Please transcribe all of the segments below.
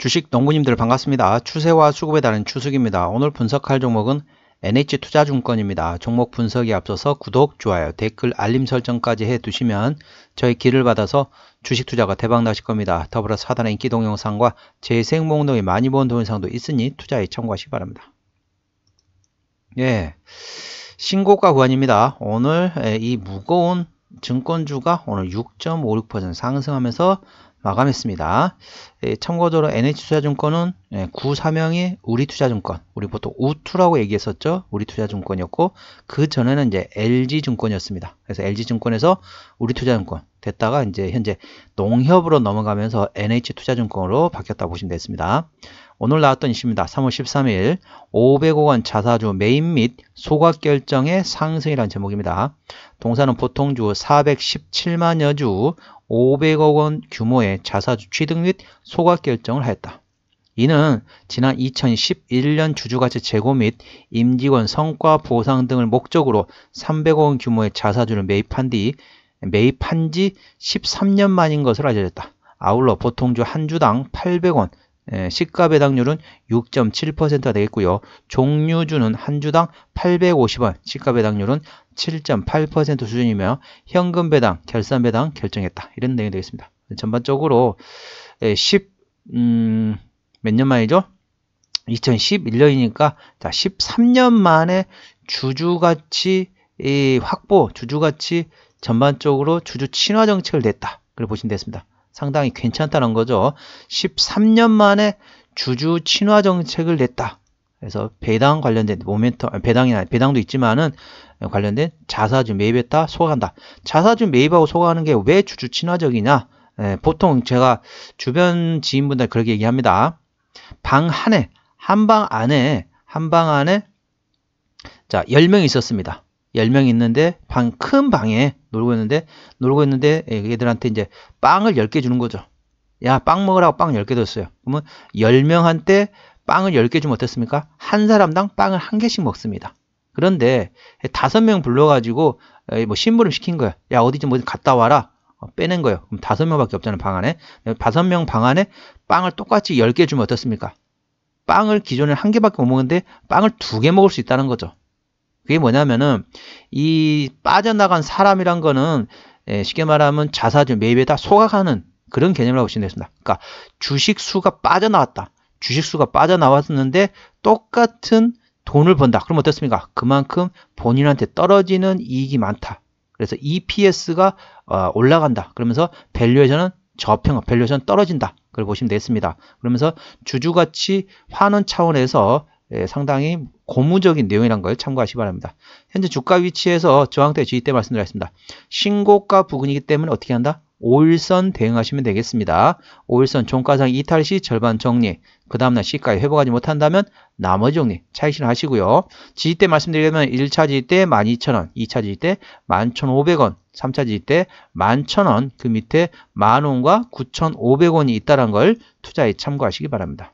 주식 농구님들 반갑습니다. 추세와 수급에 따른 추석입니다. 오늘 분석할 종목은 NH투자증권입니다. 종목 분석에 앞서서 구독, 좋아요, 댓글, 알림 설정까지 해두시면 저희 길을 받아서 주식 투자가 대박 나실 겁니다. 더불어사단의 인기 동영상과 재생 목록에 많이 본 동영상도 있으니 투자에 참고하시기 바랍니다. 예, 신고가 구간입니다. 오늘 이 무거운 증권주가 오늘 6.56% 상승하면서 마감했습니다. 예, 참고적으로 NH투자증권은 예, 구사명이 우리투자증권, 우리 보통 우투라고 얘기했었죠. 우리투자증권이었고 그 전에는 이제 LG증권이었습니다. 그래서 LG증권에서 우리투자증권 됐다가 이제 현재 농협으로 넘어가면서 NH투자증권으로 바뀌었다 보시면 되겠습니다. 오늘 나왔던 이슈입니다. 3월 13일 500억 원 자사주 매입 및 소각 결정의 상승이라는 제목입니다. 동사는 보통주 417만여 주 500억 원 규모의 자사주 취득 및 소각 결정을 하였다. 이는 지난 2011년 주주가치 재고및 임직원 성과 보상 등을 목적으로 300억 원 규모의 자사주를 매입한 뒤 매입한 지 13년 만인 것으로 알려졌다. 아울러 보통주 한 주당 800원, 예, 시가 배당률은 6.7%가 되겠고요. 종류주는 한 주당 850원, 시가 배당률은 7.8% 수준이며 현금 배당, 결산 배당 결정했다. 이런 내용이 되겠습니다. 전반적으로 10, 예, 음, 몇 년 만이죠? 2011년이니까 자 13년 만에 주주가치 확보, 주주가치 전반적으로 주주 친화 정책을 냈다. 그걸 보시면 되겠습니다. 상당히 괜찮다는 거죠. 13년 만에 주주 친화 정책을 냈다. 그래서 배당 관련된 모멘텀, 배당이나 배당도 있지만은 관련된 자사주 매입했다, 소화한다 자사주 매입하고 소화하는게 왜 주주 친화적이냐? 예, 보통 제가 주변 지인분들 그렇게 얘기합니다. 방 한 해, 한 방 안에, 한 방 안에, 자, 10명 이 있었습니다. 10명 있는데 방 큰 방에 놀고 있는데 놀고 있는데 얘들한테 예, 이제 빵을 10개 주는 거죠. 야, 빵 먹으라고 빵 10개 줬어요. 그러면 10명한테 빵을 10개 주면 어떻습니까? 한 사람당 빵을 한 개씩 먹습니다. 그런데 다섯 명 불러가지고 어, 뭐 심부름 시킨 거야. 야, 어디 좀 뭐 어디 갔다 와라. 어, 빼낸 거예요. 그럼 다섯 명밖에 없잖아요, 방 안에. 다섯 명 방 안에 빵을 똑같이 10개 주면 어떻습니까? 빵을 기존에 한 개밖에 못 먹는데 빵을 두 개 먹을 수 있다는 거죠. 그게 뭐냐면은 이 빠져나간 사람이란 거는 예, 쉽게 말하면 자사주 매입에다 소각하는 그런 개념이라고 보시면 되겠습니다. 그러니까 주식 수가 빠져나왔다. 주식 수가 빠져나왔는데 똑같은 돈을 번다. 그럼 어떻습니까? 그만큼 본인한테 떨어지는 이익이 많다. 그래서 EPS가 어, 올라간다. 그러면서 밸류에이션은 저평, 밸류에이션 떨어진다. 그걸 보시면 되겠습니다. 그러면서 주주가치 환원 차원에서 예, 상당히 고무적인 내용이란 걸 참고하시기 바랍니다. 현재 주가 위치에서 저항대 주의 때 말씀드렸습니다. 신고가 부근이기 때문에 어떻게 한다? 5일선 대응하시면 되겠습니다. 5일선 종가상 이탈 시 절반 정리, 그 다음날 시가에 회복하지 못한다면 나머지 정리, 차익실 하시고요. 지지대 말씀드리려면 1차 지지대 12,000원, 2차 지지대 11,500원, 3차 지지대 11,000원, 그 밑에 만원과 9,500원이 있다는 걸 투자에 참고하시기 바랍니다.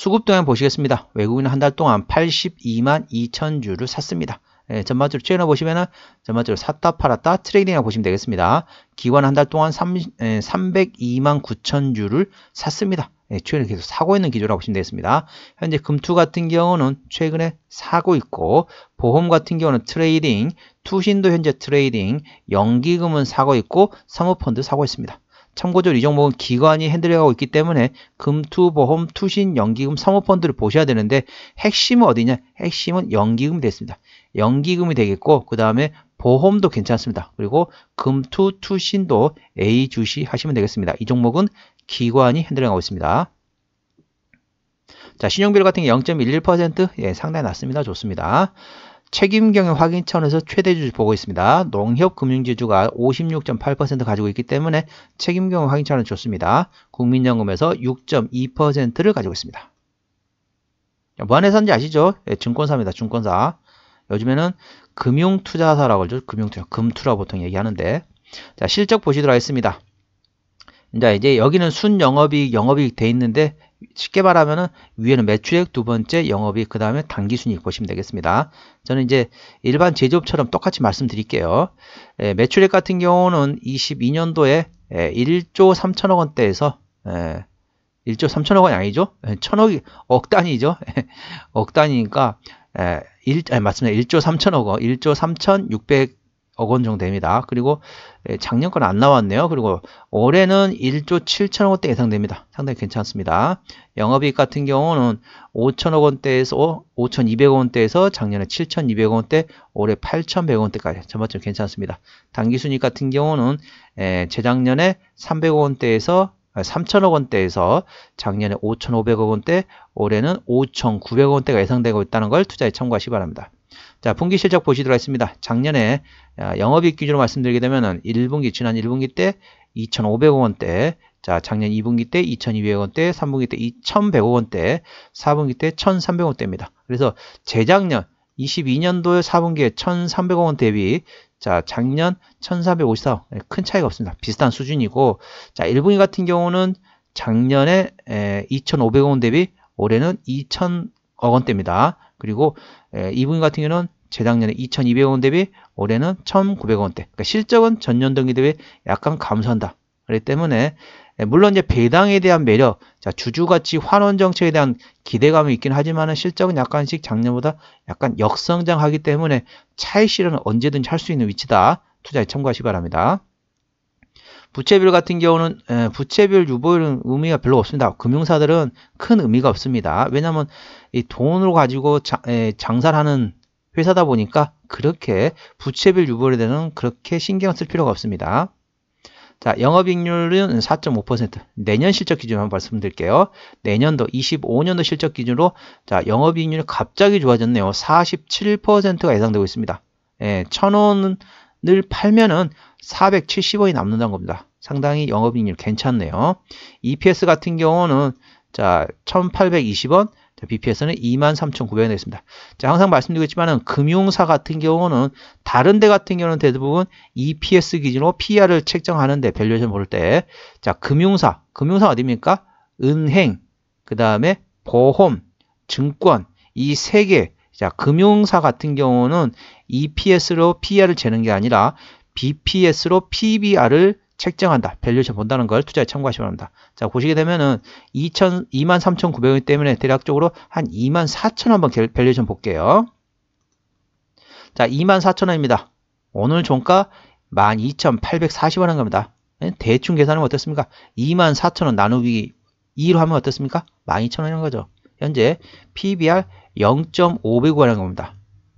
수급 동향 보시겠습니다. 외국인은 한 달 동안 82만 2천 주를 샀습니다. 예, 전반적으로 최근에 보시면은 전반적으로 샀다 팔았다 트레이딩이라고 보시면 되겠습니다. 기관 한 달 동안 3, 예, 302만 9천 주를 샀습니다. 예, 최근에 계속 사고 있는 기조라고 보시면 되겠습니다. 현재 금투 같은 경우는 최근에 사고 있고 보험 같은 경우는 트레이딩, 투신도 현재 트레이딩, 연기금은 사고 있고 사모펀드 사고 있습니다. 참고적으로 이 종목은 기관이 핸들링하고 있기 때문에 금투보험, 투신, 연기금, 사모펀드를 보셔야 되는데 핵심은 어디냐? 핵심은 연기금이 됐습니다. 연기금이 되겠고 그 다음에 보험도 괜찮습니다. 그리고 금투, 투신도 A 주시 하시면 되겠습니다. 이 종목은 기관이 핸들링하고 있습니다. 자, 신용비율 같은 게 0.11% 예, 상당히 낮습니다. 좋습니다. 책임경영 확인 차원에서 최대주주 보고 있습니다. 농협금융지주가 56.8% 가지고 있기 때문에 책임경영 확인 차원은 좋습니다. 국민연금에서 6.2%를 가지고 있습니다. 무한회사인지 뭐 아시죠? 예, 증권사입니다. 증권사. 요즘에는 금융투자사라고 하죠. 금융투자, 금투라 보통 얘기하는데 자 실적 보시도록 하겠습니다. 자 이제 여기는 순영업이익 영업이익 돼 있는데 쉽게 말하면은 위에는 매출액 두 번째 영업이그 다음에 당기순이익 보시면 되겠습니다. 저는 이제 일반 제조업처럼 똑같이 말씀드릴게요. 예, 매출액 같은 경우는 22년도에 예, 1조 3천억 원대에서 예, 1조 3천억 원이 아니죠? 예, 천억이 억 단위죠. 예, 억 단위니까 예, 1, 아니, 맞습니다. 1조 3천억 원, 1조 3천 6백 억원 정도 됩니다. 그리고 예, 작년 건 안 나왔네요. 그리고 올해는 1조 7천억 원대 예상됩니다. 상당히 괜찮습니다. 영업이익 같은 경우는 5천억 원대에서 5 2 0 0 원대에서 작년에 7 2 0 0 원대, 올해 8 1 0 0 원대까지 전반적으로 괜찮습니다. 단기순이익 같은 경우는 예, 재작년에 3 0 0 원대에서 3천억 아, 원대에서 작년에 5,500억 원대, 올해는 5 9 0 0 원대가 예상되고 있다는 걸 투자에 참고하시기 바랍니다. 자, 분기 실적 보시도록 하겠습니다. 작년에 아, 영업이익 기준으로 말씀드리게 되면은 1분기 지난 1분기 때 2,500억 원대, 자, 작년 2분기 때 2,200억 원대, 3분기 때 2,100억 원대, 4분기 때 1,300억 원대입니다. 그래서 재작년 22년도에 4분기에 1,300억 원 대비 자, 작년 1,454억 예, 큰 차이가 없습니다. 비슷한 수준이고 자, 1분기 같은 경우는 작년에 2,500억 원 대비 올해는 2,000억 원대입니다. 그리고 이분 같은 경우는 재작년에 2,200원 대비 올해는 1,900원대. 그러니까 실적은 전년 동기 대비 약간 감소한다. 그렇기 때문에 물론 이제 배당에 대한 매력, 자, 주주가치 환원 정책에 대한 기대감이 있긴 하지만 실적은 약간씩 작년보다 약간 역성장하기 때문에 차익 실현은 언제든지 할 수 있는 위치다. 투자에 참고하시기 바랍니다. 부채비율 같은 경우는 에, 부채비율 유보율은 의미가 별로 없습니다. 금융사들은 큰 의미가 없습니다. 왜냐하면 이 돈으로 가지고 자, 에, 장사를 하는 회사다 보니까 그렇게 부채비율 유보율에 대해서는 그렇게 신경 쓸 필요가 없습니다. 자, 영업익률은 4.5%. 내년 실적 기준 한번 말씀드릴게요. 내년도 25년도 실적 기준으로 자, 영업익률이 갑자기 좋아졌네요. 47%가 예상되고 있습니다. 예, 1,000원을 팔면은 470원이 남는다는 겁니다. 상당히 영업이익률 괜찮네요. EPS 같은 경우는 자 1820원, BPS는 2 3 9 0 0원됐습니다 자, 항상 말씀드리겠지만은 금융사 같은 경우는 다른 데 같은 경우는 대부분 EPS 기준으로 PR을 책정하는데 밸류에이션 볼 때, 자, 금융사, 금융사 어디입니까? 은행, 그 다음에 보험, 증권, 이 세 개, 자, 금융사 같은 경우는 EPS로 PR을 재는 게 아니라 BPS로 PBR을 책정한다. 밸류션 본다는 걸 투자에 참고하시기 바랍니다. 자, 보시게 되면은 2 3 9 0 0원 때문에 대략적으로 한 24,000원 한번 밸류션 볼게요. 자, 24,000원입니다. 오늘 종가 12,840원 한 겁니다. 대충 계산하면 어떻습니까? 24,000원 나누기 2로 하면 어떻습니까? 12,000원인 거죠. 현재 PBR 0.5배구 하는 겁니다.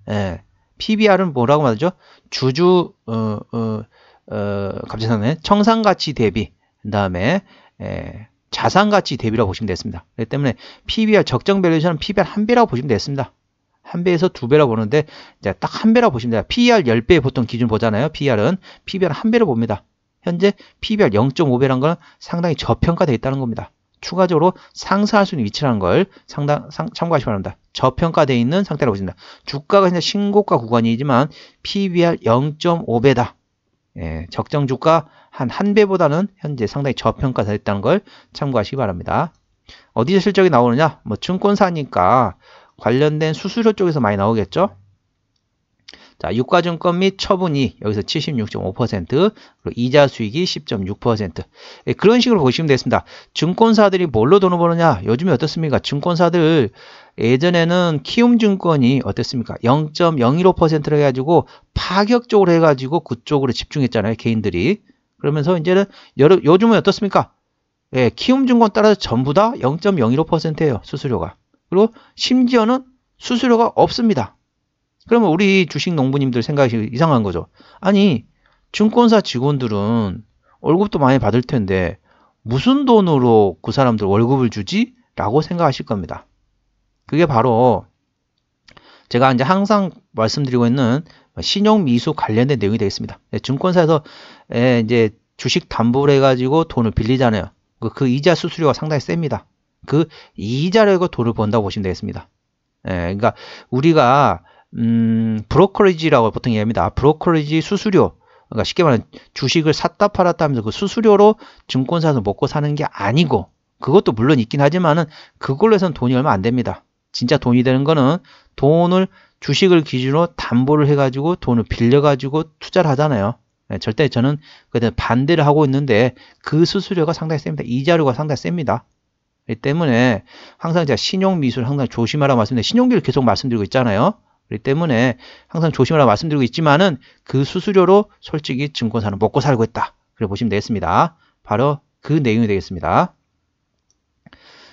예. PBR은 뭐라고 말하죠? 주주 어, 어, 어, 갑자기 산의 청산가치 대비 그 다음에 자산가치 대비라고 보시면 되겠습니다. 그렇기 때문에 PBR 적정 밸류션은 PBR 한 배라고 보시면 되겠습니다. 한 배에서 두 배라고 보는데 딱 한 배라고 보시면 돼요. PER 10배 보통 기준 보잖아요. PER은 PBR 한 배로 봅니다. 현재 PBR e 0.5배란 건 상당히 저평가되어 있다는 겁니다. 추가적으로 상승할 수 있는 위치라는 걸 상당 상, 참고하시기 바랍니다. 저평가되어 있는 상태라고 보십니다. 주가가 현재 신고가 구간이지만 PBR 0.5배다. 예, 적정 주가 한 한배보다는 현재 상당히 저평가됐다는 걸 참고하시기 바랍니다. 어디서 실적이 나오느냐? 뭐 증권사니까 관련된 수수료 쪽에서 많이 나오겠죠? 자, 유가증권 및 처분이 여기서 76.5% 그리고 이자 수익이 10.6% 예, 그런 식으로 보시면 되겠습니다. 증권사들이 뭘로 돈을 버느냐? 요즘에 어떻습니까? 증권사들 예전에는 키움증권이 어땠습니까? 0.015%를 해가지고 파격적으로 해가지고 그쪽으로 집중했잖아요. 개인들이. 그러면서 이제는 여러, 요즘은 어떻습니까? 예, 키움증권 따라서 전부 다 0.015%예요. 수수료가. 그리고 심지어는 수수료가 없습니다. 그러면 우리 주식 농부님들 생각이 이상한 거죠. 아니, 증권사 직원들은 월급도 많이 받을 텐데 무슨 돈으로 그 사람들 월급을 주지? 라고 생각하실 겁니다. 그게 바로 제가 이제 항상 말씀드리고 있는 신용 미수 관련된 내용이 되겠습니다. 네, 증권사에서 예, 이제 주식 담보를 해가지고 돈을 빌리잖아요. 그, 그 이자 수수료가 상당히 셉니다. 그 이자를 이 돈을 번다고 보시면 되겠습니다. 예, 그러니까 우리가 음, 브로커리지라고 보통 얘기합니다. 아, 브로커리지 수수료. 그러니까 쉽게 말하면 주식을 샀다 팔았다 하면서 그 수수료로 증권사에서 먹고 사는 게 아니고 그것도 물론 있긴 하지만은 그걸로 해서는 돈이 얼마 안 됩니다. 진짜 돈이 되는 거는 돈을 주식을 기준으로 담보를 해가지고 돈을 빌려가지고 투자를 하잖아요. 네, 절대 저는 그때 반대를 하고 있는데 그 수수료가 상당히 셉니다. 이자료가 상당히 셉니다. 때문에 항상 제가 신용미술 항상 조심하라 고 말씀드려요. 신용기를 계속 말씀드리고 있잖아요. 그렇기 때문에 항상 조심하라 말씀드리고 있지만은 그 수수료로 솔직히 증권사는 먹고 살고 있다. 그래 보시면 되겠습니다. 바로 그 내용이 되겠습니다.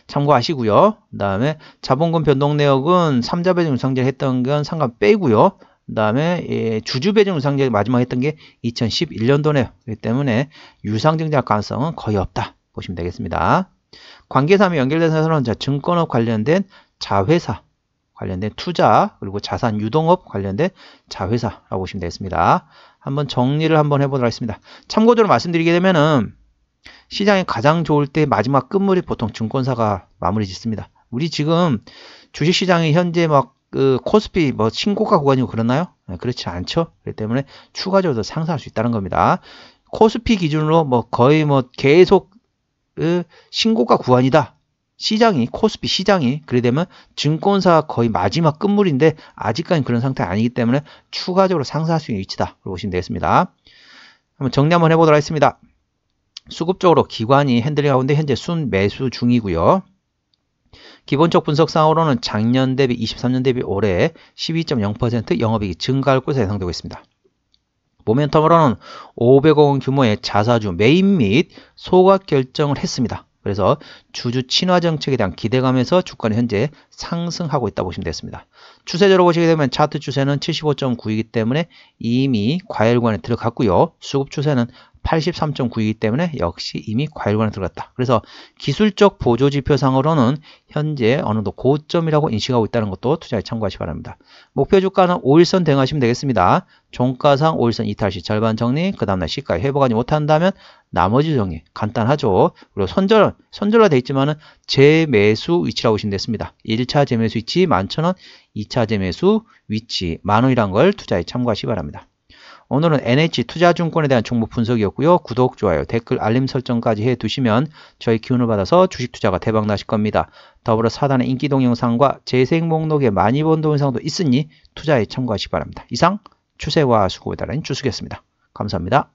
참고하시고요. 그 다음에 자본금 변동 내역은 3자 배정 우상제를 했던 건 상관 빼고요. 그 다음에 예, 주주 배정 우상제 마지막 했던 게 2011년도네요. 그렇기 때문에 유상증자 가능성은 거의 없다. 보시면 되겠습니다. 관계사며 연결된 사설은 증권업 관련된 자회사, 관련된 투자 그리고 자산 유동업 관련된 자회사라고 보시면 되겠습니다. 한번 정리를 한번 해보도록 하겠습니다. 참고적으로 말씀드리게 되면은 시장이 가장 좋을 때 마지막 끝물이 보통 증권사가 마무리 짓습니다. 우리 지금 주식시장이 현재 막그 코스피 뭐 신고가 구간이고 그러나요? 네, 그렇지 않죠. 그렇기 때문에 추가적으로 상승할 수 있다는 겁니다. 코스피 기준으로 뭐 거의 뭐 계속 그 신고가 구간이다. 시장이 코스피 시장이 그래 되면 증권사 거의 마지막 끝물인데 아직까지 그런 상태 아니기 때문에 추가적으로 상승할 수 있는 위치다. 그러고 보시면 되겠습니다. 한번 정리 한번 해보도록 하겠습니다. 수급적으로 기관이 핸들링하고 있는데 현재 순 매수 중이고요. 기본적 분석상으로는 작년 대비 23년 대비 올해 12.0% 영업이익이 증가할 것으로 예상되고 있습니다. 모멘텀으로는 500억 원 규모의 자사주 매입 및 소각 결정을 했습니다. 그래서 주주 친화 정책에 대한 기대감에서 주가는 현재 상승하고 있다 고 보시면 되겠습니다. 추세적으로 보시게 되면 차트 추세는 75.9이기 때문에 이미 과열관에 들어갔고요. 수급 추세는 83.9이기 때문에 역시 이미 과열관에 들어갔다. 그래서 기술적 보조 지표상으로는 현재 어느 정도 고점이라고 인식하고 있다는 것도 투자에 참고하시 기 바랍니다. 목표 주가는 5일선 대응하시면 되겠습니다. 종가상 5일선 이탈 시 절반 정리, 그 다음날 시가에 회복하지 못한다면 나머지 정리 간단하죠. 그리고 손절, 손절로 돼 있지만은 재매수 위치라고 보시면 됐습니다. 1차 재매수 위치 11,000원, 2차 재매수 위치 만원이란 걸 투자에 참고하시기 바랍니다. 오늘은 NH투자증권에 대한 종목 분석이었고요. 구독, 좋아요, 댓글, 알림 설정까지 해두시면 저희 기운을 받아서 주식투자가 대박나실 겁니다. 더불어 사단의 인기 동영상과 재생 목록에 많이 본 동영상도 있으니 투자에 참고하시기 바랍니다. 이상 추세와 수고에 달한 주수겠습니다. 감사합니다.